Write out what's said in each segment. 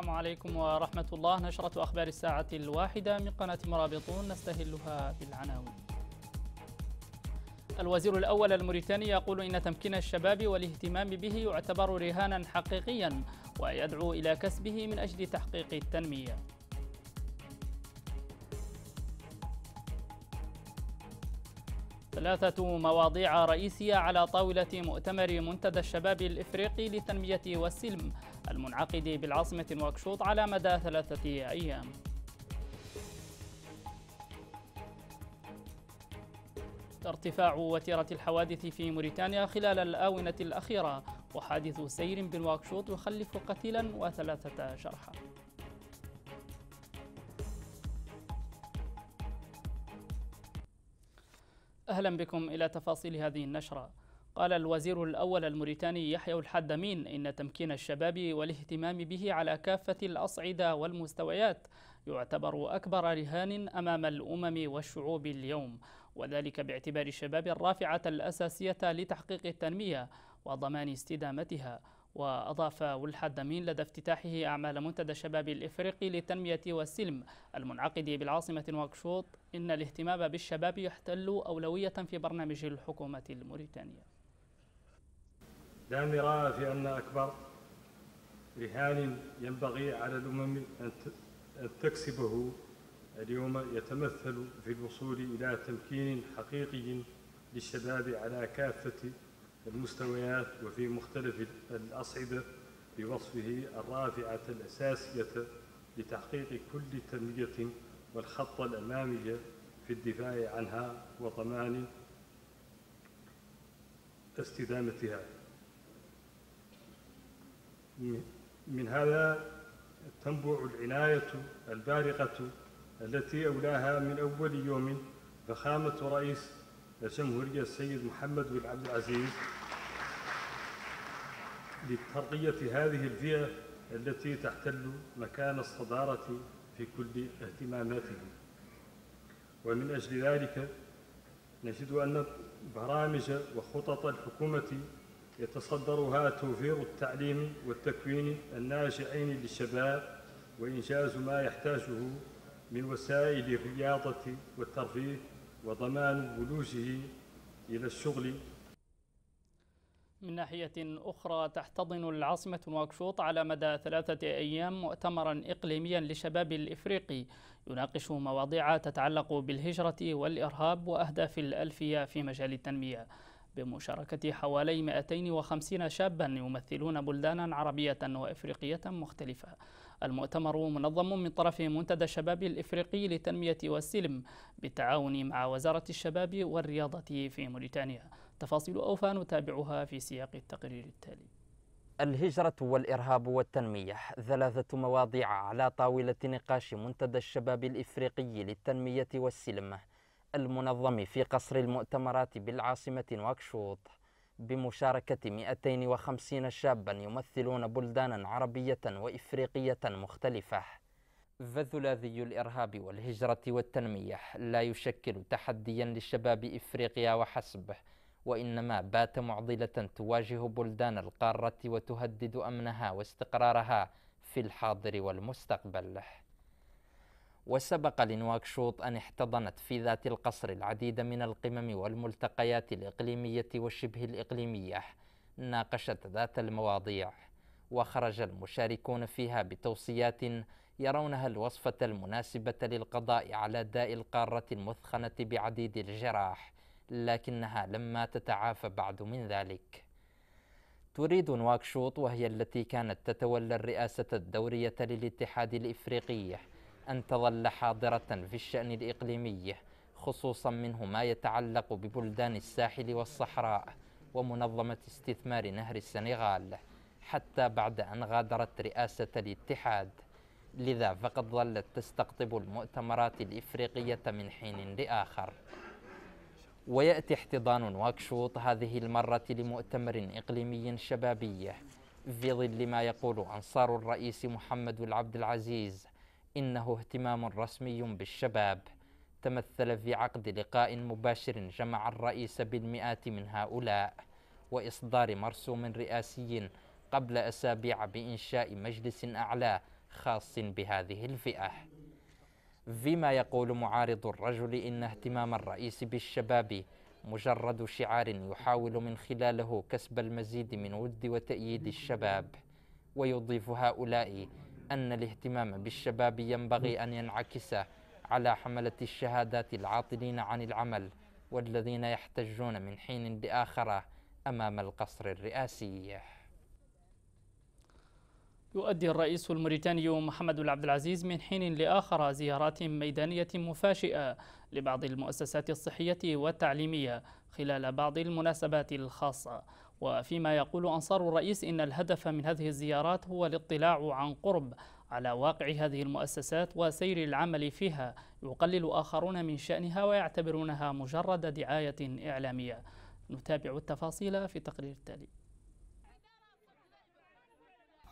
السلام عليكم ورحمة الله نشرة أخبار الساعة الواحدة من قناة مرابطون نستهلها بالعناوين الوزير الأول الموريتاني يقول إن تمكين الشباب والاهتمام به يعتبر رهانا حقيقيا ويدعو إلى كسبه من أجل تحقيق التنمية ثلاثة مواضيع رئيسية على طاولة مؤتمر منتدى الشباب الإفريقي للتنمية والسلم المنعقد بالعاصمة نواكشوط على مدى ثلاثة أيام ارتفاع وتيرة الحوادث في موريتانيا خلال الآونة الأخيرة وحادث سير بنواكشوط يخلف قتيلا وثلاثة جرحى أهلا بكم إلى تفاصيل هذه النشرة قال الوزير الأول الموريتاني يحيى الحدامين إن تمكين الشباب والاهتمام به على كافة الأصعدة والمستويات يعتبر أكبر رهان أمام الأمم والشعوب اليوم وذلك باعتبار الشباب الرافعة الأساسية لتحقيق التنمية وضمان استدامتها وأضاف الحدامين لدى افتتاحه أعمال منتدى الشباب الإفريقي للتنمية والسلم المنعقد بالعاصمة نواكشوط إن الاهتمام بالشباب يحتل أولوية في برنامج الحكومة الموريتانية لا مراء في أن أكبر رهان ينبغي على الأمم أن تكسبه اليوم يتمثل في الوصول إلى تمكين حقيقي للشباب على كافة المستويات وفي مختلف الأصعدة بوصفه الرافعة الأساسية لتحقيق كل تنمية والخط الأمامي في الدفاع عنها وضمان استدامتها من هذا تنبع العناية البارقة التي أولاها من أول يوم فخامة رئيس الجمهورية السيد محمد بن عبد العزيز لترقية هذه الفئة التي تحتل مكان الصدارة في كل اهتماماته ومن أجل ذلك نجد أن برامج وخطط الحكومة يتصدرها توفير التعليم والتكوين الناجعين للشباب وإنجاز ما يحتاجه من وسائل الرياضة والترفيه وضمان بلوجه إلى الشغل من ناحية أخرى تحتضن العاصمة نواكشوط على مدى ثلاثة أيام مؤتمرا إقليميا للشباب الإفريقي يناقش مواضيع تتعلق بالهجرة والإرهاب وأهداف الألفية في مجال التنمية بمشاركة حوالي 250 شابا يمثلون بلدانا عربية وإفريقية مختلفة المؤتمر منظم من طرف منتدى الشباب الإفريقي للتنمية والسلم بالتعاون مع وزارة الشباب والرياضة في موريتانيا تفاصيل أوفى نتابعها في سياق التقرير التالي الهجرة والإرهاب والتنمية ثلاثة مواضيع على طاولة نقاش منتدى الشباب الإفريقي للتنمية والسلم المنظم في قصر المؤتمرات بالعاصمة نواكشوط بمشاركة 250 شابا يمثلون بلدانا عربية وإفريقية مختلفة فثلاثي الإرهاب والهجرة والتنمية لا يشكل تحديا لشباب إفريقيا وحسب وإنما بات معضلة تواجه بلدان القارة وتهدد أمنها واستقرارها في الحاضر والمستقبل وسبق لنواكشوط أن احتضنت في ذات القصر العديد من القمم والملتقيات الإقليمية والشبه الإقليمية ناقشت ذات المواضيع وخرج المشاركون فيها بتوصيات يرونها الوصفة المناسبة للقضاء على داء القارة المثخنة بعديد الجراح لكنها لما تتعافى بعد من ذلك تريد نواكشوط وهي التي كانت تتولى الرئاسة الدورية للاتحاد الإفريقي أن تظل حاضرة في الشأن الإقليمي خصوصا منه ما يتعلق ببلدان الساحل والصحراء ومنظمة استثمار نهر السنغال حتى بعد أن غادرت رئاسة الاتحاد لذا فقد ظلت تستقطب المؤتمرات الإفريقية من حين لآخر ويأتي احتضان واكشوط هذه المرة لمؤتمر إقليمي شبابي في ظل ما يقول أنصار الرئيس محمد العبد العزيز إنه اهتمام رسمي بالشباب تمثل في عقد لقاء مباشر جمع الرئيس بالمئات من هؤلاء وإصدار مرسوم رئاسي قبل أسابيع بإنشاء مجلس أعلى خاص بهذه الفئة فيما يقول معارض الرجل إن اهتمام الرئيس بالشباب مجرد شعار يحاول من خلاله كسب المزيد من ود وتأييد الشباب ويضيف هؤلاء أن الاهتمام بالشباب ينبغي أن ينعكس على حملة الشهادات العاطلين عن العمل والذين يحتجون من حين لآخر أمام القصر الرئاسي يؤدي الرئيس الموريتاني محمد عبد العزيز من حين لآخر زيارات ميدانية مفاشئة لبعض المؤسسات الصحية والتعليمية خلال بعض المناسبات الخاصة وفيما يقول أنصار الرئيس إن الهدف من هذه الزيارات هو الاطلاع عن قرب على واقع هذه المؤسسات وسير العمل فيها يقلل آخرون من شأنها ويعتبرونها مجرد دعاية إعلامية نتابع التفاصيل في التقرير التالي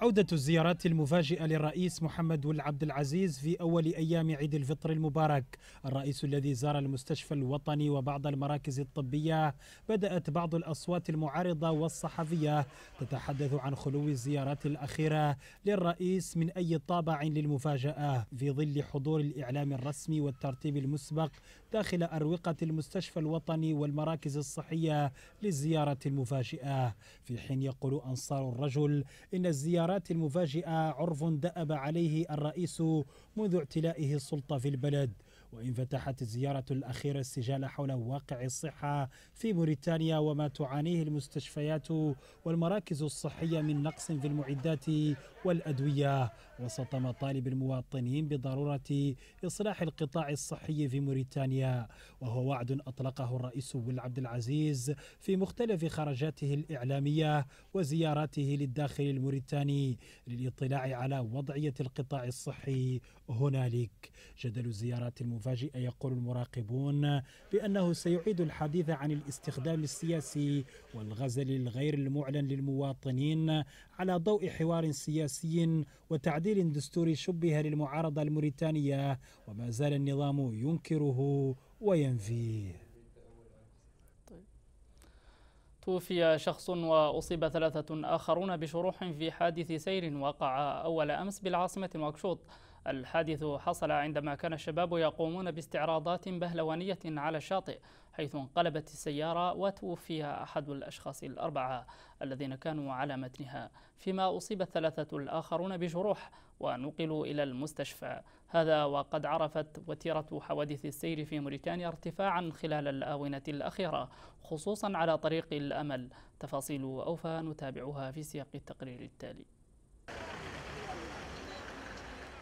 عودة الزيارات المفاجئة للرئيس محمد ول عبد العزيز في أول أيام عيد الفطر المبارك الرئيس الذي زار المستشفى الوطني وبعض المراكز الطبية بدأت بعض الأصوات المعارضة والصحفية تتحدث عن خلو الزيارات الأخيرة للرئيس من أي طابع للمفاجأة في ظل حضور الإعلام الرسمي والترتيب المسبق داخل أروقة المستشفى الوطني والمراكز الصحية للزيارة المفاجئة في حين يقول أنصار الرجل إن الزيارة الانتخابات المفاجئة عرف دأب عليه الرئيس منذ اعتلائه السلطة في البلد وإن فتحت الزيارة الأخيرة السجال حول واقع الصحة في موريتانيا وما تعانيه المستشفيات والمراكز الصحية من نقص في المعدات والأدوية وسط مطالب المواطنين بضرورة إصلاح القطاع الصحي في موريتانيا وهو وعد أطلقه الرئيس بن عبد العزيز في مختلف خرجاته الإعلامية وزياراته للداخل الموريتاني للاطلاع على وضعية القطاع الصحي هنالك جدل الزيارات المفاجئة يقول المراقبون بأنه سيعيد الحديث عن الاستخدام السياسي والغزل الغير المعلن للمواطنين على ضوء حوار سياسي وتعديل دستوري شبه للمعارضة الموريتانية وما زال النظام ينكره وينفيه طيب. توفي شخص وأصيب ثلاثة آخرون بشروح في حادث سير وقع أول أمس بالعاصمة نواكشوط الحادث حصل عندما كان الشباب يقومون باستعراضات بهلوانية على الشاطئ حيث انقلبت السيارة وتوفي أحد الأشخاص الأربعة الذين كانوا على متنها فيما أصيب الثلاثة الآخرون بجروح ونقلوا إلى المستشفى هذا وقد عرفت وتيرة حوادث السير في موريتانيا ارتفاعا خلال الآونة الأخيرة خصوصا على طريق الأمل تفاصيل أوفى نتابعها في سياق التقرير التالي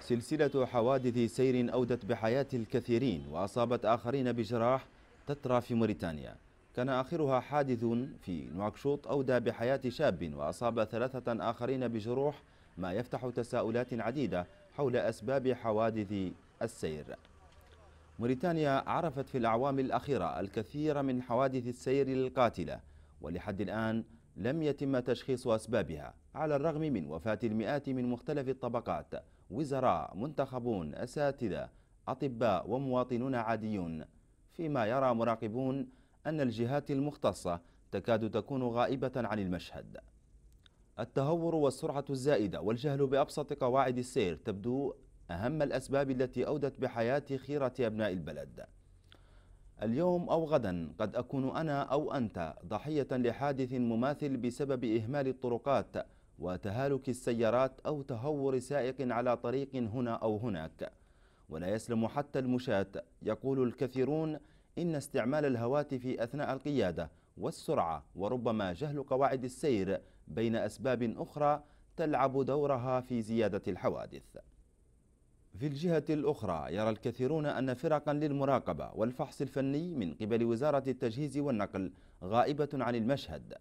سلسلة حوادث سير أودت بحياة الكثيرين وأصابت آخرين بجراح تترى في موريتانيا كان آخرها حادث في نواكشوط أودى بحياة شاب وأصاب ثلاثة آخرين بجروح ما يفتح تساؤلات عديدة حول أسباب حوادث السير موريتانيا عرفت في الأعوام الأخيرة الكثير من حوادث السير القاتلة ولحد الآن لم يتم تشخيص أسبابها على الرغم من وفاة المئات من مختلف الطبقات وزراء منتخبون أساتذة أطباء ومواطنون عاديون فيما يرى مراقبون أن الجهات المختصة تكاد تكون غائبة عن المشهد التهور والسرعة الزائدة والجهل بأبسط قواعد السير تبدو أهم الأسباب التي أودت بحياة خيرة أبناء البلد اليوم أو غدا قد أكون أنا أو أنت ضحية لحادث مماثل بسبب إهمال الطرقات وتهالك السيارات أو تهور سائق على طريق هنا أو هناك ولا يسلم حتى المشاة يقول الكثيرون إن استعمال الهواتف أثناء القيادة والسرعة وربما جهل قواعد السير بين أسباب أخرى تلعب دورها في زيادة الحوادث في الجهة الأخرى يرى الكثيرون أن فرقا للمراقبة والفحص الفني من قبل وزارة التجهيز والنقل غائبة عن المشهد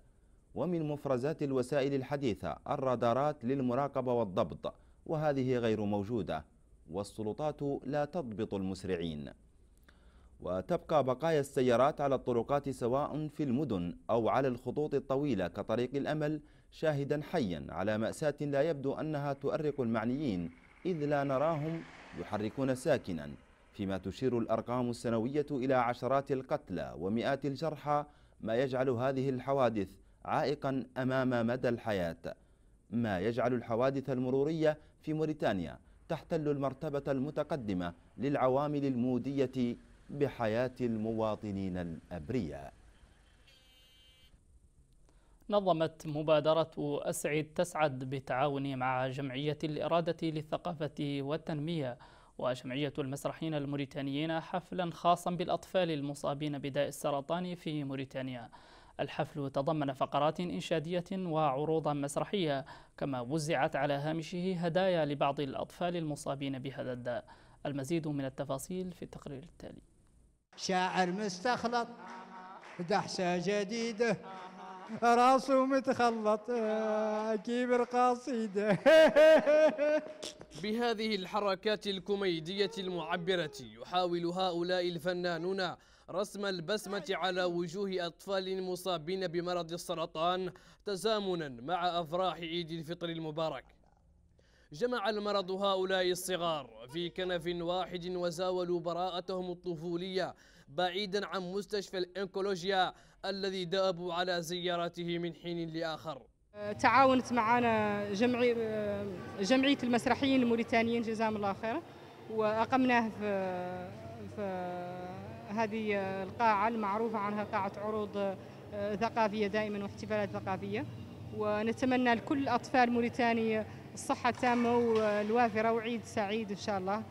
ومن مفرزات الوسائل الحديثة الرادارات للمراقبة والضبط وهذه غير موجودة والسلطات لا تضبط المسرعين وتبقى بقايا السيارات على الطرقات سواء في المدن أو على الخطوط الطويلة كطريق الأمل شاهدا حيا على مأساة لا يبدو أنها تؤرق المعنيين إذ لا نراهم يحركون ساكنا فيما تشير الأرقام السنوية إلى عشرات القتلى ومئات الجرحى ما يجعل هذه الحوادث عائقا أمام مدى الحياة ما يجعل الحوادث المرورية في موريتانيا تحتل المرتبة المتقدمة للعوامل المودية بحياة المواطنين الأبرياء نظمت مبادرة أسعد تسعد بالتعاون مع جمعية الإرادة للثقافة والتنمية وجمعية المسرحين الموريتانيين حفلا خاصا بالأطفال المصابين بداء السرطان في موريتانيا الحفل تضمن فقرات إنشادية وعروضا مسرحية كما وزعت على هامشه هدايا لبعض الأطفال المصابين بهذا الداء المزيد من التفاصيل في التقرير التالي شاعر مستخلط دحسة جديدة راسه متخلط أجيب القصيدة بهذه الحركات الكوميدية المعبرة يحاول هؤلاء الفنانون رسم البسمة على وجوه أطفال مصابين بمرض السرطان تزامنا مع أفراح عيد الفطر المبارك جمع المرض هؤلاء الصغار في كنف واحد وزاولوا براءتهم الطفولية بعيدا عن مستشفى الانكولوجيا الذي دابوا على زيارته من حين لاخر تعاونت معنا جمعي جمعيه المسرحيين الموريتانيين جزاهم الله خيرا واقمناه في, في هذه القاعه المعروفه عنها قاعه عروض ثقافيه دائما واحتفالات ثقافيه ونتمنى لكل اطفال موريتانيا الصحه التامه والوافره وعيد سعيد ان شاء الله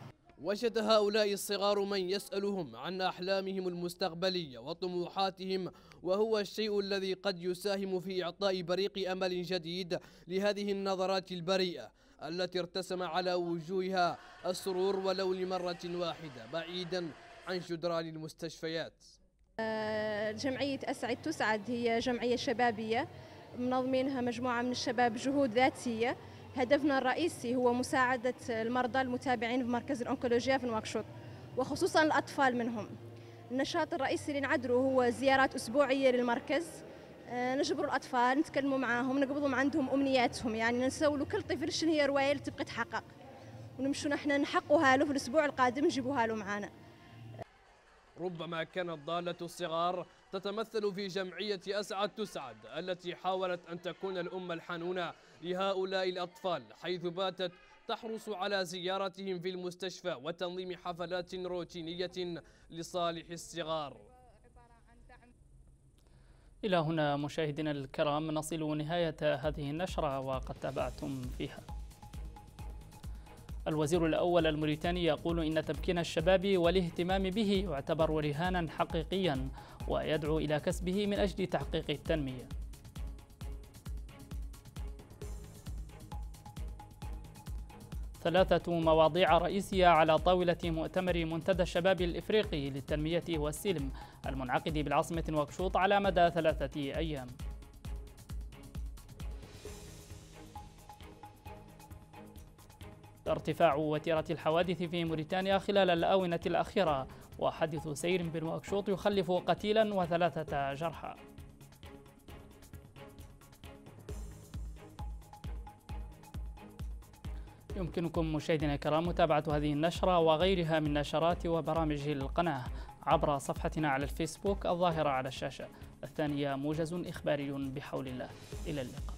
وجد هؤلاء الصغار من يسألهم عن أحلامهم المستقبلية وطموحاتهم وهو الشيء الذي قد يساهم في إعطاء بريق أمل جديد لهذه النظرات البريئة التي ارتسم على وجوهها السرور ولو لمرة واحدة بعيدا عن جدران المستشفيات آه، جمعية أسعد تسعد هي جمعية شبابية منظمينها مجموعة من الشباب جهود ذاتية هدفنا الرئيسي هو مساعدة المرضى المتابعين في مركز الأونكولوجيا في نواكشوط وخصوصا الأطفال منهم النشاط الرئيسي اللي نعدره هو زيارات أسبوعية للمركز آه، نجبروا الأطفال نتكلموا معاهم نقبضهم عندهم أمنياتهم يعني نسول كل طفل شنو هي رواية اللي تبقى تحقق ونمشوا نحن نحقوها له في الأسبوع القادم نجيبوها له معانا ربما كانت ضالة الصغار تتمثل في جمعية أسعد تسعد التي حاولت أن تكون الأم الحنونة لهؤلاء الأطفال حيث باتت تحرص على زيارتهم في المستشفى وتنظيم حفلات روتينية لصالح الصغار إلى هنا مشاهدينا الكرام نصل نهاية هذه النشرة وقد تابعتم فيها الوزير الأول الموريتاني يقول إن تمكين الشباب والاهتمام به يعتبر رهانا حقيقيا ويدعو إلى كسبه من أجل تحقيق التنمية ثلاثة مواضيع رئيسية على طاولة مؤتمر منتدى الشباب الإفريقي للتنمية والسلم المنعقد بالعاصمة نواكشوط على مدى ثلاثة أيام ارتفاع وتيرة الحوادث في موريتانيا خلال الآونة الأخيرة وحدث سير بنواكشوط يخلف قتيلا وثلاثة جرحى يمكنكم مشاهدينا الكرام متابعة هذه النشرة وغيرها من نشرات وبرامج القناة عبر صفحتنا على الفيسبوك الظاهرة على الشاشة الثانية موجز إخباري بحول الله إلى اللقاء